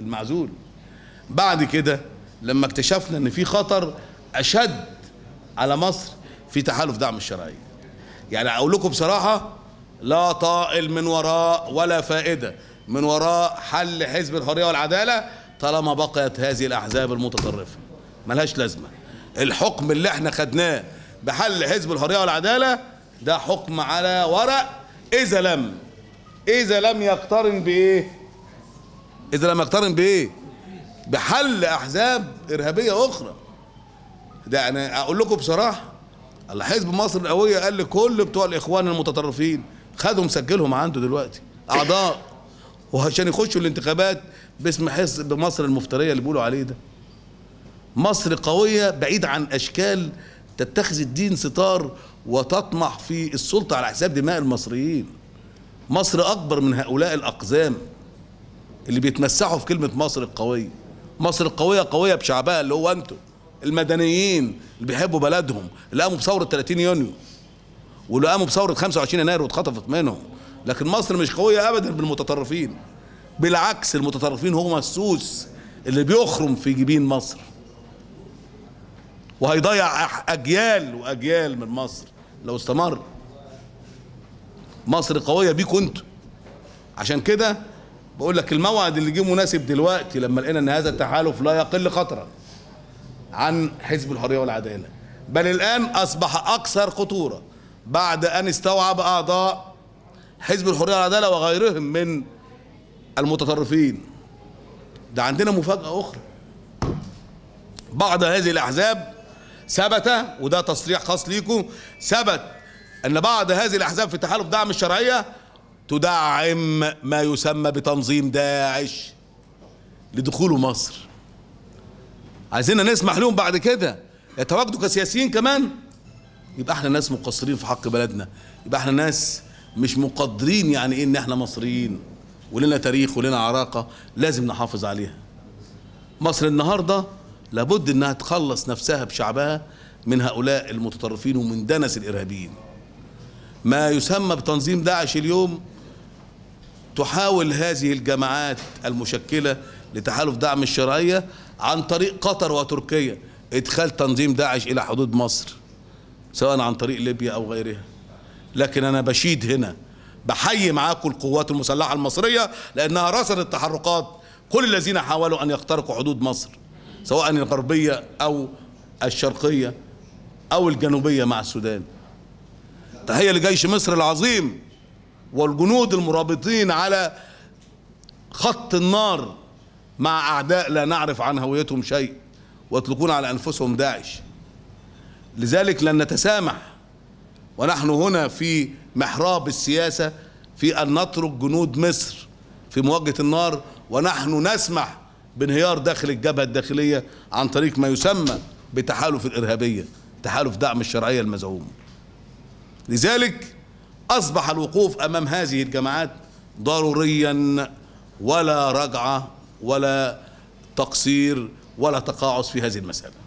المعزول بعد كده لما اكتشفنا ان في خطر اشد على مصر في تحالف دعم الشرعيه يعني اقول لكم بصراحه لا طائل من وراء ولا فائده من وراء حل حزب الحريه والعداله طالما بقيت هذه الاحزاب المتطرفه ملهاش لازمه الحكم اللي احنا خدناه بحل حزب الحريه والعداله ده حكم على ورق اذا لم اذا لم يقترن بايه اذا لم يقترن بايه بحل احزاب ارهابيه اخرى ده انا اقول لكم بصراحه الحزب مصر القويه قال لكل بتوع الاخوان المتطرفين خدهم سجلهم عنده دلوقتي اعضاء وعشان يخشوا الانتخابات باسم حزب مصر المفتريه اللي بيقولوا عليه ده مصر قويه بعيد عن اشكال تتخذ الدين ستار وتطمح في السلطه على حساب دماء المصريين مصر اكبر من هؤلاء الاقزام اللي بيتمسحوا في كلمة مصر القوية مصر القوية قوية بشعبها اللي هو أنتوا المدنيين اللي بيحبوا بلدهم اللي قاموا بثورة 30 يونيو واللي قاموا بثورة 25 يناير واتخطفت منهم لكن مصر مش قوية أبدا بالمتطرفين بالعكس المتطرفين هم السوس اللي بيخرم في جبين مصر وهيضيع أجيال وأجيال من مصر لو استمر مصر قوية بيكوا انتوا عشان كده بقول لك الموعد اللي جه مناسب دلوقتي لما لقينا ان هذا التحالف لا يقل خطرا عن حزب الحريه والعداله بل الان اصبح اكثر خطوره بعد ان استوعب اعضاء حزب الحريه والعداله وغيرهم من المتطرفين ده عندنا مفاجاه اخرى بعض هذه الاحزاب ثبت وده تصريح خاص ليكم ثبت ان بعض هذه الاحزاب في تحالف دعم الشرعيه تدعم ما يسمى بتنظيم داعش لدخوله مصر عايزيننا نسمح لهم بعد كده يتواجدوا كسياسيين كمان يبقى احنا ناس مقصرين في حق بلدنا يبقى احنا ناس مش مقدرين يعني ايه ان احنا مصريين ولنا تاريخ ولنا عراقة لازم نحافظ عليها مصر النهاردة لابد انها تخلص نفسها بشعبها من هؤلاء المتطرفين ومن دنس الارهابيين ما يسمى بتنظيم داعش اليوم تحاول هذه الجماعات المشكلة لتحالف دعم الشرعية عن طريق قطر وتركيا إدخال تنظيم داعش إلى حدود مصر سواء عن طريق ليبيا أو غيرها لكن أنا بشيد هنا بحيي معاكم القوات المسلحة المصرية لأنها رصدت التحركات كل الذين حاولوا أن يخترقوا حدود مصر سواء الغربية أو الشرقية أو الجنوبية مع السودان تحية لجيش مصر العظيم والجنود المرابطين على خط النار مع أعداء لا نعرف عن هويتهم شيء ويطلقون على أنفسهم داعش لذلك لن نتسامح ونحن هنا في محراب السياسة في أن نترك جنود مصر في مواجهة النار ونحن نسمح بانهيار داخل الجبهة الداخلية عن طريق ما يسمى بتحالف الإرهابية تحالف دعم الشرعية المزعوم لذلك أصبح الوقوف أمام هذه الجماعات ضروريا ولا رجعة ولا تقصير ولا تقاعس في هذه المسألة